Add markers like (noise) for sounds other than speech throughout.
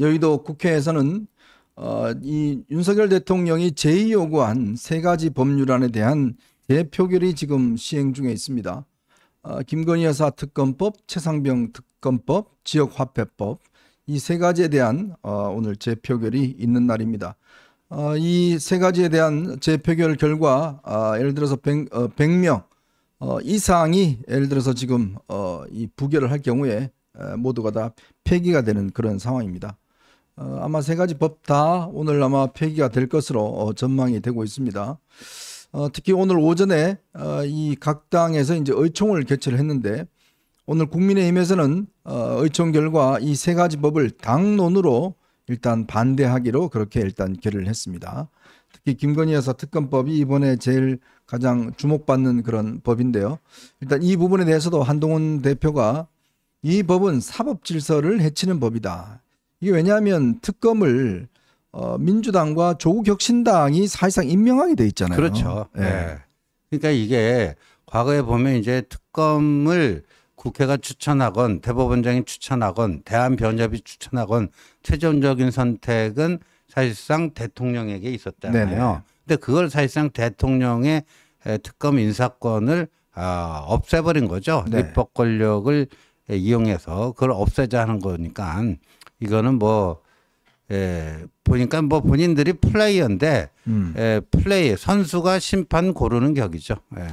여의도 국회에서는 어, 이 윤석열 대통령이 제의 요구한 세 가지 법률안에 대한 대표결이 지금 시행 중에 있습니다. 어, 김건희 여사 특검법, 최상병 특검법, 지역화폐법 이 세 가지에 대한 어, 오늘 재표결이 있는 날입니다. 어, 이세 가지에 대한 재표결 결과 어, 예를 들어서 100, 어, 100명 어, 이상이 예를 들어서 지금 어, 이 부결을 할 경우에 모두가 다 폐기가 되는 그런 상황입니다. 어, 아마 세 가지 법 다 오늘 아마 폐기가 될 것으로 어, 전망이 되고 있습니다. 어, 특히 오늘 오전에 이각 당에서 이제 의총을 개최를 했는데 오늘 국민의힘에서는 의총 결과 이 세 가지 법을 당론으로 일단 반대하기로 그렇게 일단 결의를 했습니다. 특히 김건희 여사 특검법이 이번에 제일 가장 주목받는 그런 법인데요. 일단 이 부분에 대해서도 한동훈 대표가 이 법은 사법 질서를 해치는 법이다. 이게 왜냐하면 특검을 어, 민주당과 조국 혁신당이 사실상 임명하게 돼 있잖아요. 그렇죠. 예. 네. 그러니까 이게 과거에 보면 이제 특검을 국회가 추천하건 대법원장이 추천하건 대한변협이 추천하건 최종적인 선택은 사실상 대통령에게 있었잖아요. 네네. 근데 그걸 사실상 대통령의 특검 인사권을 아, 없애버린 거죠. 네. 입법 권력을 예, 이용해서 그걸 없애자 하는 거니까 이거는 뭐 예, 보니까 뭐 본인들이 플레이어인데 음. 예, 플레이 선수가 심판 고르는 격이죠. 예.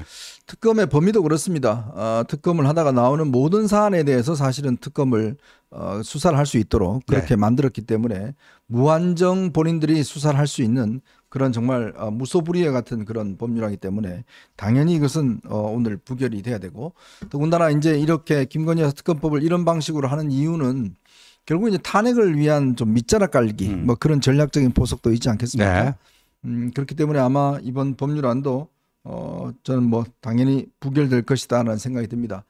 특검의 범위도 그렇습니다. 어, 특검을 하다가 나오는 모든 사안에 대해서 사실은 특검을 어, 수사를 할 수 있도록 그렇게 네. 만들었기 때문에 무한정 본인들이 수사를 할 수 있는 그런 정말 어, 무소불위의 같은 그런 법률이기 때문에 당연히 이것은 어, 오늘 부결이 돼야 되고 더군다나 이제 이렇게 김건희 여사 특검법을 이런 방식으로 하는 이유는 결국 이제 탄핵을 위한 좀 밑자락 깔기 음. 뭐 그런 전략적인 보석도 있지 않겠습니까? 네. 음, 그렇기 때문에 아마 이번 법률안도 어, 저는 뭐 당연히 부결될 것이다라는 생각이 듭니다.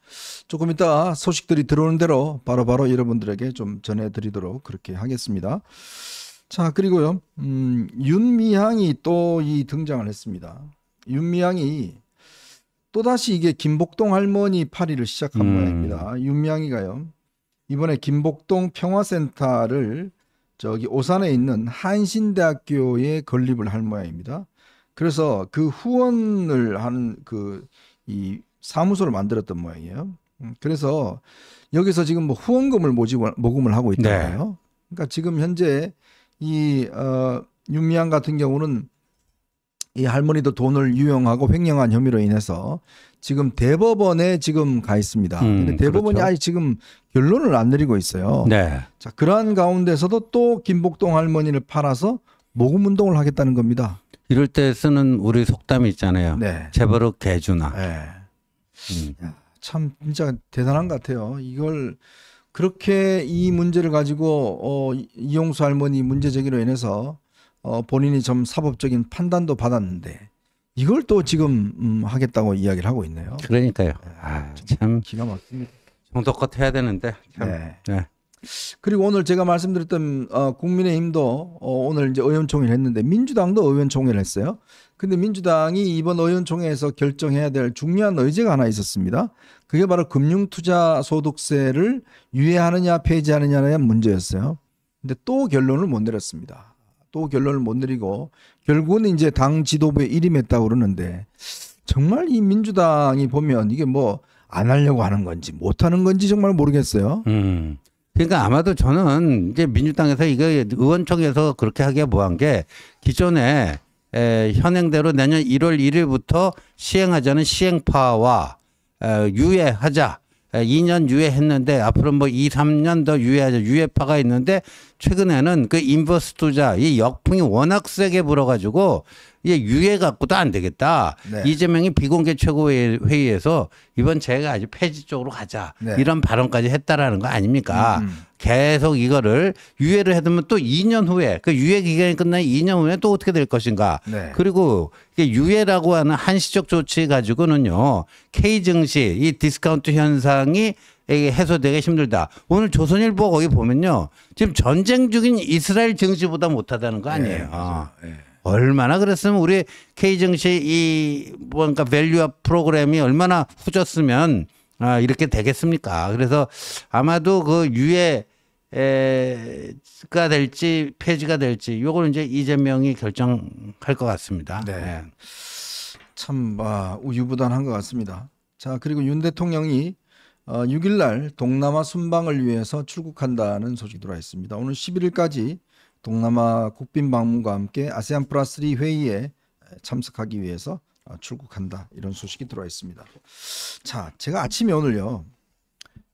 조금 이따 소식들이 들어오는 대로 바로바로 바로 여러분들에게 좀 전해드리도록 그렇게 하겠습니다. 자, 그리고요. 음, 윤미향이 또 이 등장을 했습니다. 윤미향이 또다시 이게 김복동 할머니 파리를 시작한 음. 모양입니다. 윤미향이가요. 이번에 김복동 평화센터를 저기 오산에 있는 한신대학교에 건립을 할 모양입니다. 그래서 그 후원을 한 그 이 사무소를 만들었던 모양이에요. 음, 그래서 여기서 지금 뭐 후원금을 모집 을 모금을 하고 있잖아요. 네. 그러니까 지금 현재 이 어, 윤미향 같은 경우는 이 할머니도 돈을 유용하고 횡령한 혐의로 인해서 지금 대법원에 지금 가 있습니다. 음, 근데 대법원이 그렇죠. 아직 지금 결론을 안 내리고 있어요. 네. 자, 그러한 가운데서도 또 김복동 할머니를 팔아서 모금 운동을 하겠다는 겁니다. 이럴 때 쓰는 우리 속담이 있잖아요. 네. 재벌어 개주나. 네. 음. 참 진짜 대단한 것 같아요. 이걸 그렇게 이 문제를 가지고 어, 이용수 할머니 문제 제기로 인해서 어, 본인이 좀 사법적인 판단도 받았는데 이걸 또 지금 음, 하겠다고 이야기를 하고 있네요. 그러니까요. 네. 아, 참 기가 막힙니다. 정도 해야 되는데 참. 네. 네. 그리고 오늘 제가 말씀드렸던 어, 국민의힘도 어, 오늘 이제 의원총회를 했는데 민주당도 의원총회를 했어요. 근데 민주당이 이번 의원총회에서 결정해야 될 중요한 의제가 하나 있었습니다. 그게 바로 금융투자 소득세를 유예하느냐 폐지하느냐의 문제였어요. 근데 또 결론을 못 내렸습니다. 또 결론을 못 내리고 결국은 이제 당 지도부에 일임했다고 그러는데 정말 이 민주당이 보면 이게 뭐 안 하려고 하는 건지 못 하는 건지 정말 모르겠어요. 음. 그러니까 아마도 저는 이제 민주당에서 이거 의원총회에서 그렇게 하기가 뭐한 게 기존에 에, 현행대로 내년 1월 1일부터 시행하자는 시행파와 에, 유예하자. 2년 유예했는데 앞으로 뭐 2, 3년 더 유예하자 유예파가 있는데 최근에는 그 인버스 투자 이 역풍이 워낙 세게 불어가지고 이제 예, 유예 갖고도 안 되겠다. 네. 이재명이 비공개 최고회의에서 이번 제가 아주 폐지 쪽으로 가자 네. 이런 발언까지 했다라는 거 아닙니까? 음. 음. 계속 이거를 유예를 해두면 또 2년 후에 그 유예 기간이 끝난 2년 후에 또 어떻게 될 것인가? 네. 그리고 유예라고 하는 한시적 조치 가지고는요 K 증시 이 디스카운트 현상이 해소되기 힘들다. 오늘 조선일보 거기 보면요. 지금 전쟁 중인 이스라엘 증시보다 못하다는 거 네, 아니에요. 그렇죠. 네. 얼마나 그랬으면 우리 k 정시이 뭔가 밸류업 프로그램이 얼마나 후졌으면 아, 이렇게 되겠습니까? 그래서 아마도 그 유예 에가 될지 폐지가 될지 요걸 이제 이재명이 결정할 것 같습니다. 네. 네. 참 아, 우유부단한 것 같습니다. 자 그리고 윤 대통령이 어, 6일날 동남아 순방을 위해서 출국한다는 소식이 들어왔습니다. 오늘 11일까지 동남아 국빈 방문과 함께 아세안 플러스 3 회의에 참석하기 위해서 어, 출국한다 이런 소식이 들어와 있습니다. 자, 제가 아침에 오늘요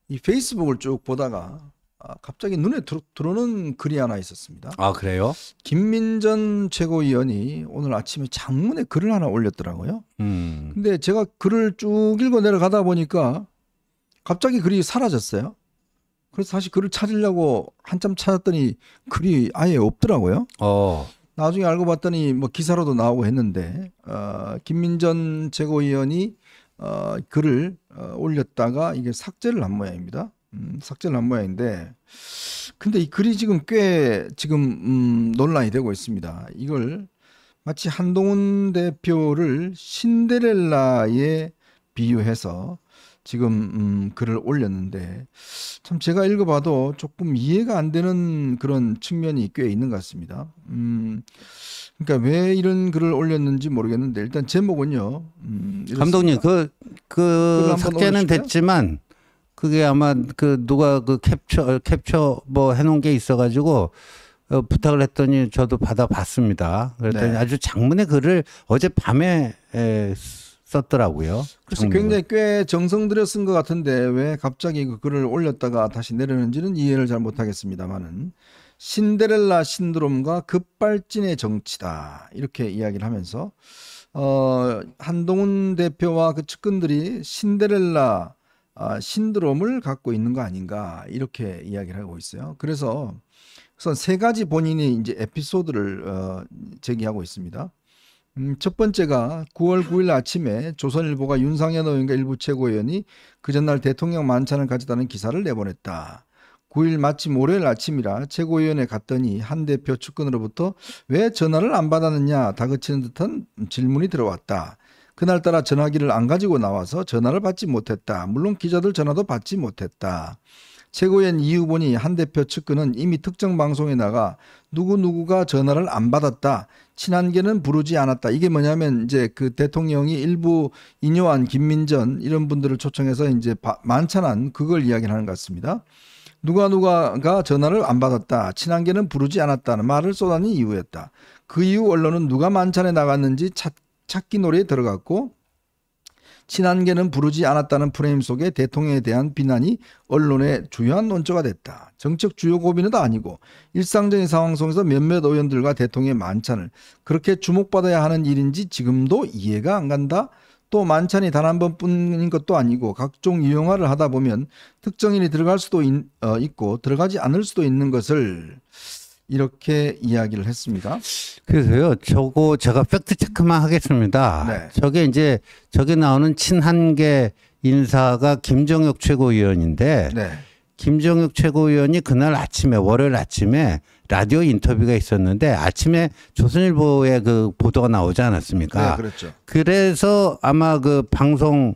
이 페이스북을 쭉 보다가 아, 갑자기 눈에 들어, 오는 글이 하나 있었습니다. 아 그래요? 김민전 최고위원이 오늘 아침에 장문의 글을 하나 올렸더라고요. 음. 근데 제가 글을 쭉 읽어 내려가다 보니까 갑자기 글이 사라졌어요. 그래서 사실 글을 찾으려고 한참 찾았더니 글이 아예 없더라고요. 어. 나중에 알고 봤더니 뭐 기사로도 나오고 했는데 어, 김민전 최고위원이 어, 글을 어, 올렸다가 이게 삭제를 한 모양입니다. 음, 삭제를 한 모양인데 근데 이 글이 지금 꽤 지금 음, 논란이 되고 있습니다. 이걸 마치 한동훈 대표를 신데렐라에 비유해서 지금 음, 글을 올렸는데 참 제가 읽어봐도 조금 이해가 안 되는 그런 측면이 꽤 있는 것 같습니다. 음, 그러니까 왜 이런 글을 올렸는지 모르겠는데 일단 제목은요. 음, 감독님 그 그 삭제는 그 됐지만 그게 아마 그 누가 그 캡처 캡처 뭐 해놓은 게 있어가지고 어, 부탁을 했더니 저도 받아봤습니다. 그랬더니 네. 아주 장문의 글을 어젯 밤에 에, 썼더라고요. 그래 굉장히 꽤 정성 들여 쓴 것 같은데 왜 갑자기 그 글을 올렸다가 다시 내려는지는 이해를 잘 못하겠습니다만은 신데렐라 신드롬과 급발진의 정치다 이렇게 이야기를 하면서 어, 한동훈 대표와 그 측근들이 신데렐라 아, 신드롬을 갖고 있는 거 아닌가 이렇게 이야기를 하고 있어요. 그래서 우선 세 가지 본인이 이제 에피소드를 어, 제기하고 있습니다. 음, 첫 번째가 9월 9일 아침에 조선일보가 윤상현 의원과 일부 최고위원이 그 전날 대통령 만찬을 가졌다는 기사를 내보냈다. 9일 마침 월요일 아침이라 최고위원회 갔더니 한 대표 측근으로부터 왜 전화를 안 받았느냐 다그치는 듯한 질문이 들어왔다. 그날따라 전화기를 안 가지고 나와서 전화를 받지 못했다. 물론 기자들 전화도 받지 못했다. 최고위원 이 후보니 한 대표 측근은 이미 특정 방송에 나가 누구누구가 전화를 안 받았다. 친한계는 부르지 않았다. 이게 뭐냐면 이제 그 대통령이 일부 인요한 김민전 이런 분들을 초청해서 이제 만찬한 그걸 이야기를 하는 것 같습니다. 누가 누가가 전화를 안 받았다. 친한계는 부르지 않았다는 말을 쏟아낸 이유였다. 그 이후 언론은 누가 만찬에 나갔는지 찾, 찾기 놀이에 들어갔고 친한계는 부르지 않았다는 프레임 속에 대통령에 대한 비난이 언론의 주요한 논조가 됐다. 정책 주요 고민은 아니고 일상적인 상황 속에서 몇몇 의원들과 대통령의 만찬을 그렇게 주목받아야 하는 일인지 지금도 이해가 안 간다. 또 만찬이 단 한 번뿐인 것도 아니고 각종 유형화를 하다 보면 특정인이 들어갈 수도 있, 어, 있고 들어가지 않을 수도 있는 것을 이렇게 이야기를 했습니다. 그래서요, 저거 제가 팩트 체크만 하겠습니다. 네. 저게 이제 저게 나오는 친한계 인사가 김정혁 최고위원인데 네. 김정혁 최고위원이 그날 아침에 월요일 아침에 라디오 인터뷰가 있었는데 아침에 조선일보에 그 보도가 나오지 않았습니까? 네, 그렇죠. 그래서 아마 그 방송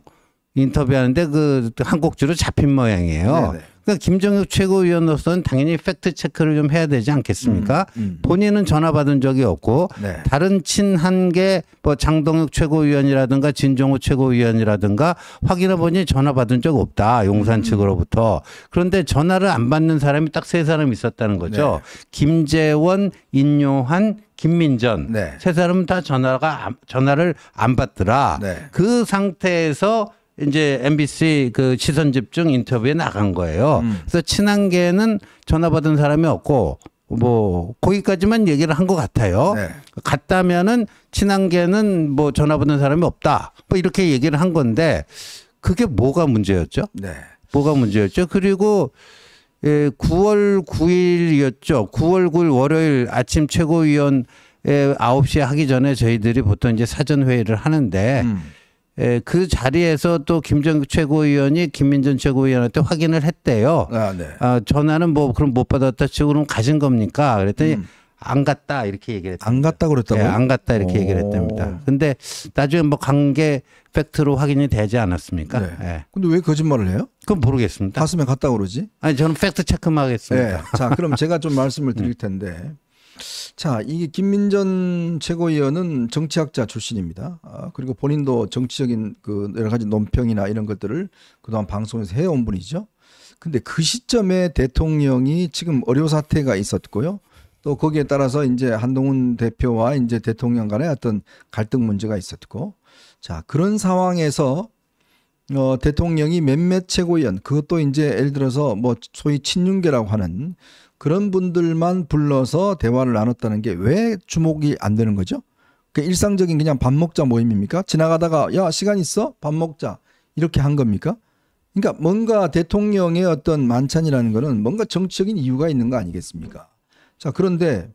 인터뷰하는데 그 한국주로 잡힌 모양이에요. 네네. 네. 그러니까 김정욱 최고위원으로서는 당연히 팩트 체크를 좀 해야 되지 않겠습니까? 음, 음. 음. 본인은 전화 받은 적이 없고 네. 다른 친한 게뭐 장동혁 최고위원이라든가 진종호 최고위원이라든가 확인해 보니 전화 받은 적 없다 용산 음. 측으로부터 그런데 전화를 안 받는 사람이 딱 세 사람 있었다는 거죠. 네. 김재원, 인요한, 김민전 네. 세 사람은 다 전화가 전화를 안 받더라. 네. 그 상태에서 이제 MBC 그 시선 집중 인터뷰에 나간 거예요. 음. 그래서 친한계는 전화 받은 사람이 없고 뭐 거기까지만 얘기를 한 것 같아요. 네. 갔다면은 친한계는 뭐 전화 받은 사람이 없다. 뭐 이렇게 얘기를 한 건데 그게 뭐가 문제였죠? 네. 뭐가 문제였죠? 그리고 예, 9월 9일이었죠. 9월 9일 월요일 아침 최고위원 에 9시에 하기 전에 저희들이 보통 이제 사전 회의를 하는데 음. 예, 그 자리에서 또 김정규 최고위원이 김민준 최고위원한테 확인을 했대요. 아, 네. 아, 전화는 뭐 그럼 못 받았다 치고 는 가신 겁니까? 그랬더니 음. 안 갔다 이렇게 얘기를 했답니다. 안 갔다 그랬다고요? 네, 안 갔다 이렇게 오. 얘기를 했답니다. 근데 나중에 뭐 관계 팩트로 확인이 되지 않았습니까? 네. 네. 근데 왜 거짓말을 해요? 그건 모르겠습니다. 갔으면 갔다 그러지? 아니 저는 팩트 체크만 하겠습니다. 네. 자, 그럼 제가 좀 말씀을 드릴 (laughs) 네. 텐데 자, 이게 김민전 최고위원은 정치학자 출신입니다. 아, 그리고 본인도 정치적인 그 여러 가지 논평이나 이런 것들을 그동안 방송에서 해온 분이죠. 근데 그 시점에 대통령이 지금 어려 사태가 있었고요. 또 거기에 따라서 이제 한동훈 대표와 이제 대통령 간의 어떤 갈등 문제가 있었고, 자, 그런 상황에서 어, 대통령이 몇몇 최고위원 그것도 이제 예를 들어서 뭐 소위 친윤계라고 하는 그런 분들만 불러서 대화를 나눴다는 게 왜 주목이 안 되는 거죠? 그 일상적인 그냥 밥 먹자 모임입니까? 지나가다가 야 시간 있어 밥 먹자 이렇게 한 겁니까? 그러니까 뭔가 대통령의 어떤 만찬이라는 거는 뭔가 정치적인 이유가 있는 거 아니겠습니까? 자 그런데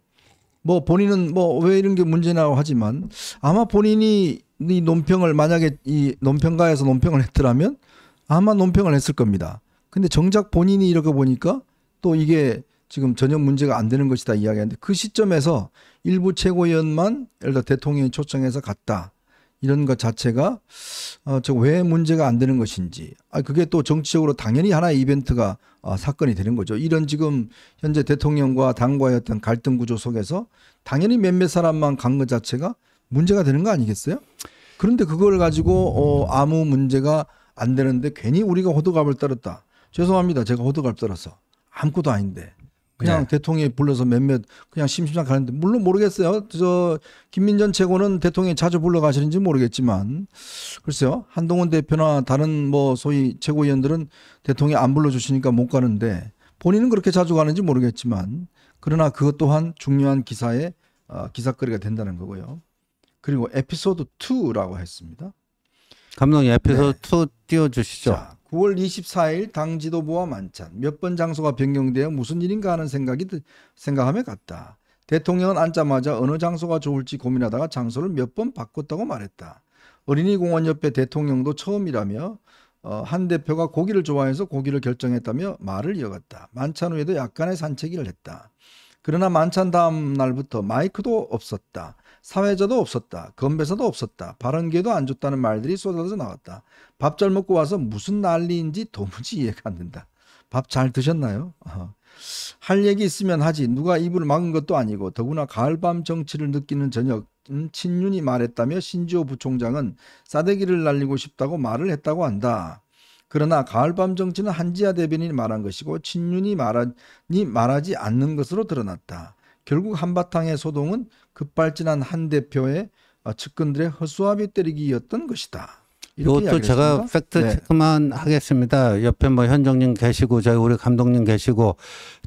뭐 본인은 뭐 왜 이런 게 문제냐고 하지만 아마 본인이 이 논평을 만약에 이 논평가에서 논평을 했더라면 아마 논평을 했을 겁니다. 근데 정작 본인이 이렇게 보니까 또 이게 지금 전혀 문제가 안 되는 것이다 이야기하는데 그 시점에서 일부 최고위원만 예를 들어 대통령이 초청해서 갔다. 이런 것 자체가 어, 저왜 문제가 안 되는 것인지 아 그게 또 정치적으로 당연히 하나의 이벤트가 어, 사건이 되는 거죠. 이런 지금 현재 대통령과 당과의 어떤 갈등 구조 속에서 당연히 몇몇 사람만 간 것 자체가 문제가 되는 거 아니겠어요? 그런데 그걸 가지고 어, 아무 문제가 안 되는데 괜히 우리가 호두갑을 떨었다. 죄송합니다. 제가 호두갑 을 떨었어. 아무것도 아닌데. 그냥 네. 대통령이 불러서 몇몇 그냥 심심찮게 가는데 물론 모르겠어요. 저 김민전 최고는 대통령이 자주 불러가시는지 모르겠지만 글쎄요 한동훈 대표나 다른 뭐 소위 최고위원들은 대통령이 안 불러주시니까 못 가는데 본인은 그렇게 자주 가는지 모르겠지만 그러나 그것 또한 중요한 기사의 어, 기사거리가 된다는 거고요. 그리고 에피소드 2라고 했습니다. 감독님 에피소드 네. 2 띄워주시죠. 자, 9월 24일 당 지도부와 만찬. 몇 번 장소가 변경되어 무슨 일인가 하는 생각이 생각하며 갔다. 대통령은 앉자마자 어느 장소가 좋을지 고민하다가 장소를 몇 번 바꿨다고 말했다. 어린이 공원 옆에 대통령도 처음이라며 어, 한 대표가 고기를 좋아해서 고기를 결정했다며 말을 이어갔다. 만찬 후에도 약간의 산책을 했다. 그러나 만찬 다음 날부터 마이크도 없었다. 사회자도 없었다. 건배사도 없었다. 발언기도안좋다는 말들이 쏟아져 나왔다. 밥 잘 먹고 와서 무슨 난리인지 도무지 이해가 안 된다. 밥 잘 드셨나요? 어. 할 얘기 있으면 하지. 누가 입을 막은 것도 아니고 더구나 가을밤 정치를 느끼는 저녁 음, 친윤이 말했다며 신지호 부총장은 싸대기를 날리고 싶다고 말을 했다고 한다. 그러나 가을밤 정치는 한지하 대변인이 말한 것이고 친윤이 말하, 말하지 않는 것으로 드러났다. 결국 한바탕의 소동은 급발진한 한 대표의 어, 측근들의 허수아비 때리기였던 것이다. 이것도 제가 팩트 네. 체크만 하겠습니다. 옆에 뭐 현정님 계시고 저희 우리 감독님 계시고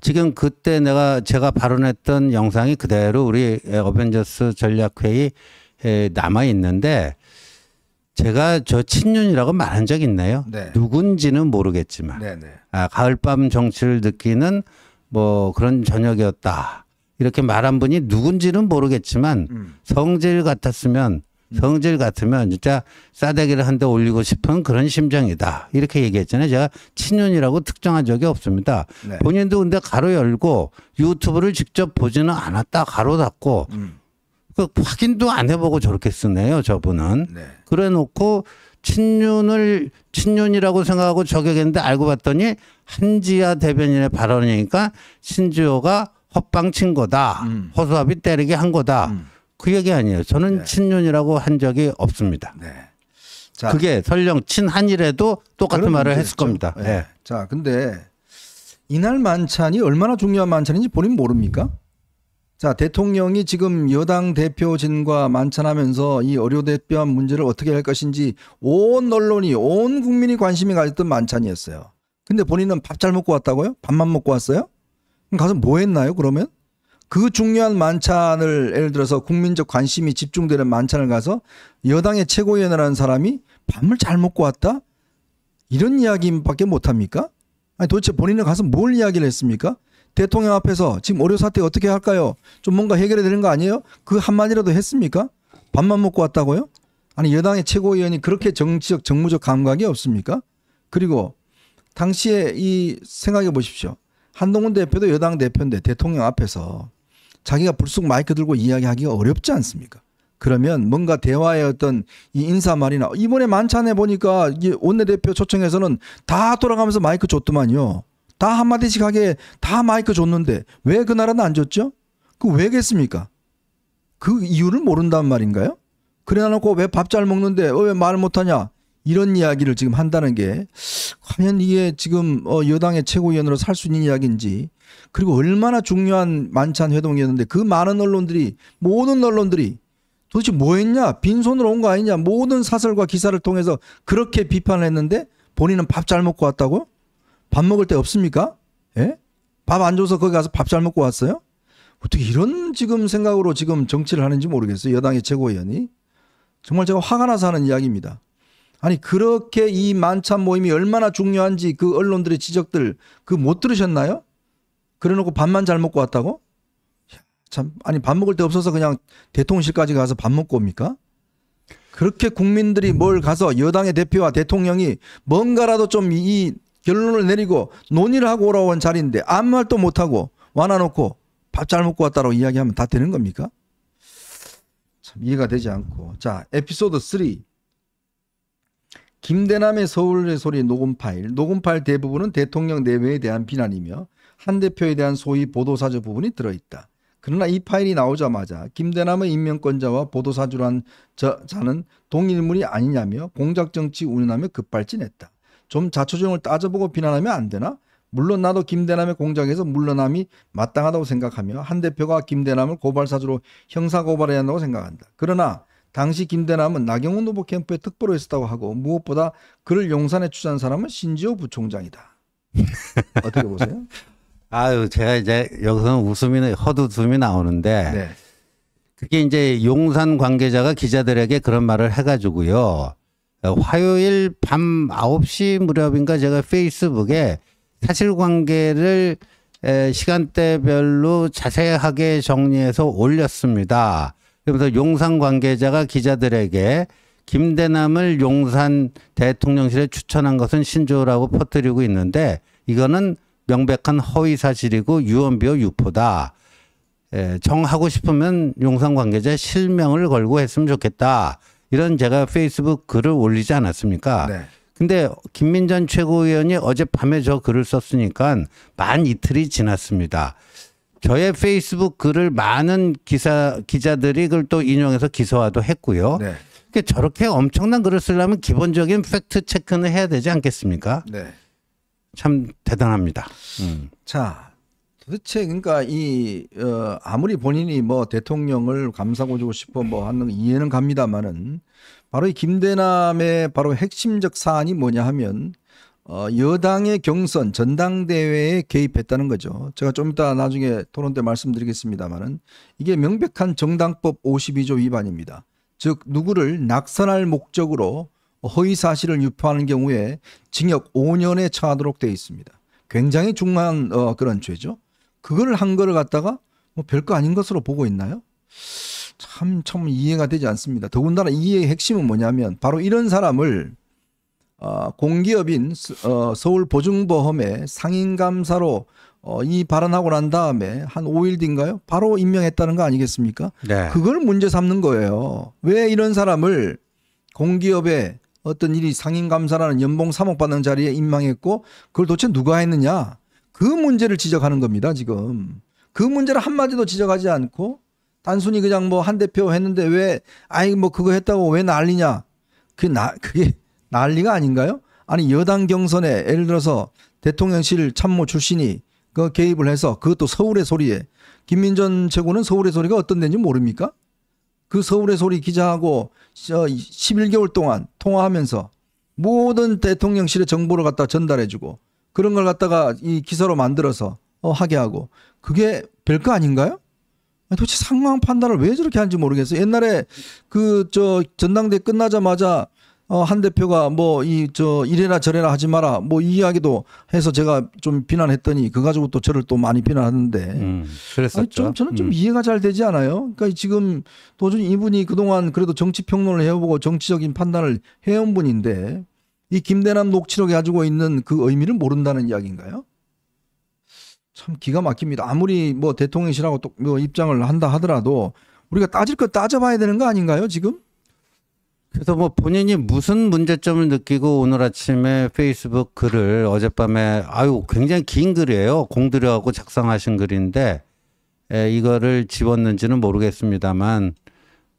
지금 그때 내가 제가 발언했던 영상이 그대로 우리 어벤져스 전략회의 남아 있는데 제가 저 친윤이라고 말한 적 있나요? 네. 누군지는 모르겠지만 네, 네. 아, 가을밤 정치를 느끼는 뭐 그런 저녁이었다. 이렇게 말한 분이 누군지는 모르겠지만 음. 성질 같았으면 음. 성질 같으면 진짜 싸대기를 한 대 올리고 싶은 그런 심정이다. 이렇게 얘기했잖아요. 제가 친윤이라고 특정한 적이 없습니다. 네. 본인도 근데 가로 열고 유튜브를 직접 보지는 않았다. 가로 닫고 음. 그 확인도 안 해보고 저렇게 쓰네요. 저분은. 네. 그래 놓고 친윤을 친윤이라고 생각하고 저격했는데 알고 봤더니 한지야 대변인의 발언이니까 신지호가 헛방친 거다. 음. 호수아비 때리게 한 거다. 음. 그 얘기 아니에요. 저는 네. 친윤이라고 한 적이 없습니다. 네. 자, 그게 설령 친한이라도 똑같은 말을 했을 겁니다. 네. 네. 자, 근데 이날 만찬이 얼마나 중요한 만찬인지 본인 모릅니까? 자, 대통령이 지금 여당 대표진과 만찬하면서 이 어려대표한 문제를 어떻게 할 것인지 온 언론이, 온 국민이 관심이 가졌던 만찬이었어요. 근데 본인은 밥 잘 먹고 왔다고요? 밥만 먹고 왔어요? 가서 뭐 했나요, 그러면? 그 중요한 만찬을 예를 들어서 국민적 관심이 집중되는 만찬을 가서 여당의 최고위원이라는 사람이 밥을 잘 먹고 왔다? 이런 이야기밖에 못 합니까? 아니 도대체 본인은 가서 뭘 이야기를 했습니까? 대통령 앞에서 지금 오류 사태 어떻게 할까요? 좀 뭔가 해결해야 되는 거 아니에요? 그 한마디라도 했습니까? 밥만 먹고 왔다고요? 아니 여당의 최고위원이 그렇게 정치적 정무적 감각이 없습니까? 그리고 당시에 이 생각해 보십시오. 한동훈 대표도 여당 대표인데 대통령 앞에서 자기가 불쑥 마이크 들고 이야기하기가 어렵지 않습니까? 그러면 뭔가 대화의 어떤 이 인사말이나 이번에 만찬에 보니까 이 원내대표 초청에서는 다 돌아가면서 마이크 줬더만요. 다 한마디씩 하게 다 마이크 줬는데 왜 그날은 안 줬죠? 그 왜겠습니까? 그 이유를 모른단 말인가요? 그래 놓고 왜 밥 잘 먹는데 어, 왜말 못하냐? 이런 이야기를 지금 한다는 게 과연 이게 지금 어, 여당의 최고위원으로 살 수 있는 이야기인지 그리고 얼마나 중요한 만찬 회동이었는데 그 많은 언론들이 모든 언론들이 도대체 뭐 했냐 빈손으로 온 거 아니냐 모든 사설과 기사를 통해서 그렇게 비판을 했는데 본인은 밥 잘 먹고 왔다고 밥 먹을 데 없습니까 예? 밥 안 줘서 거기 가서 밥 잘 먹고 왔어요 어떻게 이런 지금 생각으로 지금 정치를 하는지 모르겠어요 여당의 최고위원이 정말 제가 화가 나서 하는 이야기입니다 아니 그렇게 이 만찬 모임이 얼마나 중요한지 그 언론들의 지적들 그 못 들으셨나요? 그래놓고 밥만 잘 먹고 왔다고? 참 아니 밥 먹을 데 없어서 그냥 대통령실까지 가서 밥 먹고 옵니까? 그렇게 국민들이 뭘 가서 여당의 대표와 대통령이 뭔가라도 좀 이 결론을 내리고 논의를 하고 오라고 한 자리인데 아무 말도 못하고 와놔놓고 밥 잘 먹고 왔다고 이야기하면 다 되는 겁니까? 참 이해가 되지 않고 자 에피소드 3 김대남의 서울 의소리 녹음 파일, 녹음 파일 대부분은 대통령 내외에 대한 비난이며 한 대표에 대한 소위 보도사주 부분이 들어있다. 그러나 이 파일이 나오자마자 김대남의 임명권자와 보도사주란 저, 자는 동일물이 아니냐며 공작정치 운운하며 급발진했다. 좀 자초정을 따져보고 비난하면 안 되나? 물론 나도 김대남의 공작에서 물러남이 마땅하다고 생각하며 한 대표가 김대남을 고발사주로 형사고발해야 한다고 생각한다. 그러나 당시 김대남은 나경원 후보 캠프에 특보로 있었다고 하고 무엇보다 그를 용산에 추천한 사람은 신지호 부총장이다. (laughs) 어떻게 보세요? 아유, 제가 이제 여기서는 웃음이, 헛웃음이 나오는데 네. 그게 이제 용산 관계자가 기자들에게 그런 말을 해가지고요. 화요일 밤 9시 무렵인가 제가 페이스북에 사실관계를 시간대별로 자세하게 정리해서 올렸습니다. 그러면서 용산 관계자가 기자들에게 김대남을 용산 대통령실에 추천한 것은 신조라고 퍼뜨리고 있는데 이거는 명백한 허위 사실이고 유언비어 유포다. 예, 정하고 싶으면 용산 관계자 실명을 걸고 했으면 좋겠다. 이런 제가 페이스북 글을 올리지 않았습니까? 네. 근데 김민전 최고위원이 어젯밤에 저 글을 썼으니까 만 이틀이 지났습니다. 저의 페이스북 글을 많은 기사 기자들이 그걸 또 인용해서 기사화도 했고요. 네. 그러니까 저렇게 엄청난 글을 쓰려면 기본적인 팩트 체크는 해야 되지 않겠습니까? 네. 참 대단합니다. 음. 자, 도대체 그러니까 이 어, 아무리 본인이 뭐 대통령을 감싸고주고 싶어 뭐 하는 이해는 갑니다만은 바로 이 김대남의 바로 핵심적 사안이 뭐냐 하면 어, 여당의 경선 전당대회에 개입했다는 거죠. 제가 좀 이따 나중에 토론 때 말씀드리겠습니다만은 이게 명백한 정당법 52조 위반입니다. 즉 누구를 낙선할 목적으로 허위 사실을 유포하는 경우에 징역 5년에 처하도록 되어 있습니다. 굉장히 중한 어, 그런 죄죠. 그걸 한 거를 갖다가 뭐 별거 아닌 것으로 보고 있나요? 참, 참 이해가 되지 않습니다. 더군다나 이해의 핵심은 뭐냐면 바로 이런 사람을 어, 공기업인 어, 서울보증보험의 상임감사로 어, 이 발언하고 난 다음에 한 5일 뒤인가요? 바로 임명했다는 거 아니겠습니까? 네. 그걸 문제 삼는 거예요. 왜 이런 사람을 공기업에 어떤 일이 상임감사라는 연봉 3억 받는 자리에 임명했고 그걸 도대체 누가 했느냐? 그 문제를 지적하는 겁니다, 지금. 그 문제를 한마디도 지적하지 않고 단순히 그냥 뭐 한 대표 했는데 왜 아이 뭐 그거 했다고 왜 난리냐? 그게 나 그게 난리가 아닌가요? 아니 여당 경선에 예를 들어서 대통령실 참모 출신이 그 개입을 해서 그것도 서울의 소리에 김민전 최고는 서울의 소리가 어떤 데인지 모릅니까? 그 서울의 소리 기자하고 11개월 동안 통화하면서 모든 대통령실에 정보를 갖다 전달해주고 그런 걸 갖다가 이 기사로 만들어서 어, 하게 하고 그게 별거 아닌가요? 도대체 상황 판단을 왜 저렇게 하는지 모르겠어요. 옛날에 그 저 전당대 회 끝나자마자 어, 한 대표가 뭐 이 저 이래라 저래라 하지 마라 뭐 이 이야기도 해서 제가 좀 비난했더니 그 가지고 또 저를 또 많이 비난하는데 음, 그랬었죠. 좀 저는 좀 음. 이해가 잘 되지 않아요. 그러니까 지금 도저히 이분이 그동안 그래도 정치 평론을 해보고 정치적인 판단을 해온 분인데 이 김대남 녹취록이 가지고 있는 그 의미를 모른다는 이야기인가요? 참 기가 막힙니다. 아무리 뭐대통령이시라고또뭐 입장을 한다 하더라도 우리가 따질 거 따져봐야 되는 거 아닌가요 지금? 그래서 뭐 본인이 무슨 문제점을 느끼고 오늘 아침에 페이스북 글을 어젯밤에 아유 굉장히 긴 글이에요. 공들여하고 작성하신 글인데 에, 이거를 집었는지는 모르겠습니다만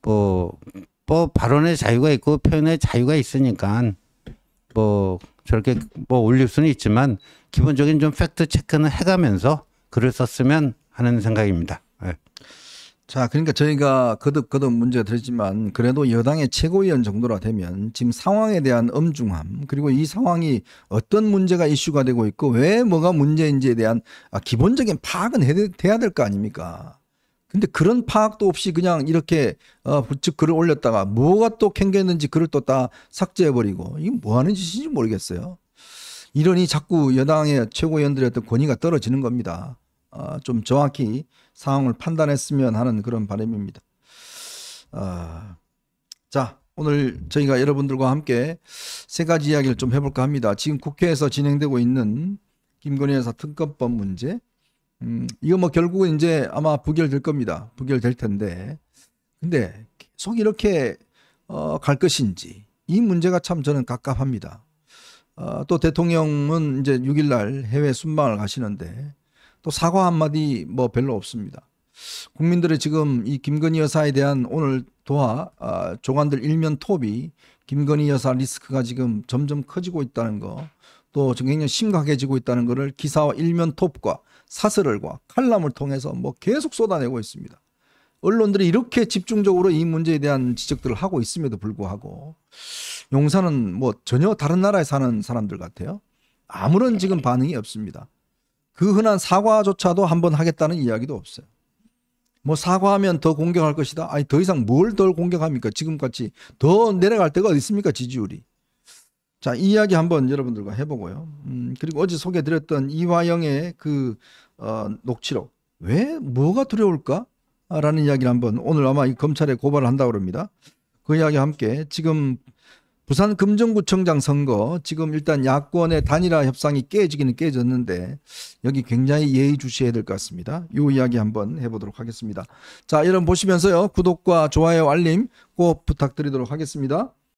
뭐, 뭐 발언의 자유가 있고 표현의 자유가 있으니까 뭐 저렇게 뭐 올릴 수는 있지만 기본적인 좀 팩트 체크는 해가면서 글을 썼으면 하는 생각입니다. 네. 자, 그러니까 저희가 거듭 거듭 문제 드렸지만 그래도 여당의 최고위원 정도라 되면 지금 상황에 대한 엄중함 그리고 이 상황이 어떤 문제가 이슈가 되고 있고 왜 뭐가 문제인지에 대한 아, 기본적인 파악은 해야 될 거 아닙니까? 근데 그런 파악도 없이 그냥 이렇게 부쩍 어, 글을 올렸다가 뭐가 또 캥겼는지 글을 또 다 삭제해버리고 이게 뭐 하는 짓인지 모르겠어요. 이러니 자꾸 여당의 최고위원들의 어떤 권위가 떨어지는 겁니다. 아, 좀 정확히 상황을 판단했으면 하는 그런 바람입니다. 아, 자, 오늘 저희가 여러분들과 함께 세 가지 이야기를 좀 해볼까 합니다. 지금 국회에서 진행되고 있는 김건희 여사 특검법 문제. 음, 이거 뭐 결국은 이제 아마 부결될 겁니다. 부결될 텐데. 근데 속 이렇게 어, 갈 것인지 이 문제가 참 저는 갑갑합니다. 어, 또 대통령은 이제 6일날 해외 순방을 가시는데 또 사과 한마디 뭐 별로 없습니다. 국민들의 지금 이 김건희 여사에 대한 오늘 도하 아, 조간들 일면 톱이 김건희 여사 리스크가 지금 점점 커지고 있다는 거, 또 굉장히 심각해지고 있다는 것을 기사와 일면 톱과 사설과 칼럼을 통해서 뭐 계속 쏟아내고 있습니다. 언론들이 이렇게 집중적으로 이 문제에 대한 지적들을 하고 있음에도 불구하고 용사는뭐 전혀 다른 나라에 사는 사람들 같아요. 아무런 지금 반응이 없습니다. 그 흔한 사과조차도 한 번 하겠다는 이야기도 없어요. 뭐 사과하면 더 공격할 것이다. 아니 더 이상 뭘 덜 공격합니까? 지금같이 더 내려갈 데가 어디 있습니까? 지지율이. 자, 이 이야기 한번 여러분들과 해보고요. 음, 그리고 어제 소개드렸던 이화영의 그 어, 녹취록 왜 뭐가 두려울까? 라는 이야기를 한번 오늘 아마 검찰에 고발을 한다고 그럽니다. 그 이야기와 함께 지금 부산 금정구청장 선거 지금 일단 야권의 단일화 협상이 깨지기는 깨졌는데 여기 굉장히 예의주시해야 될 것 같습니다. 이 이야기 한번 해보도록 하겠습니다. 자 여러분 보시면서요 구독과 좋아요 알림 꼭 부탁드리도록 하겠습니다.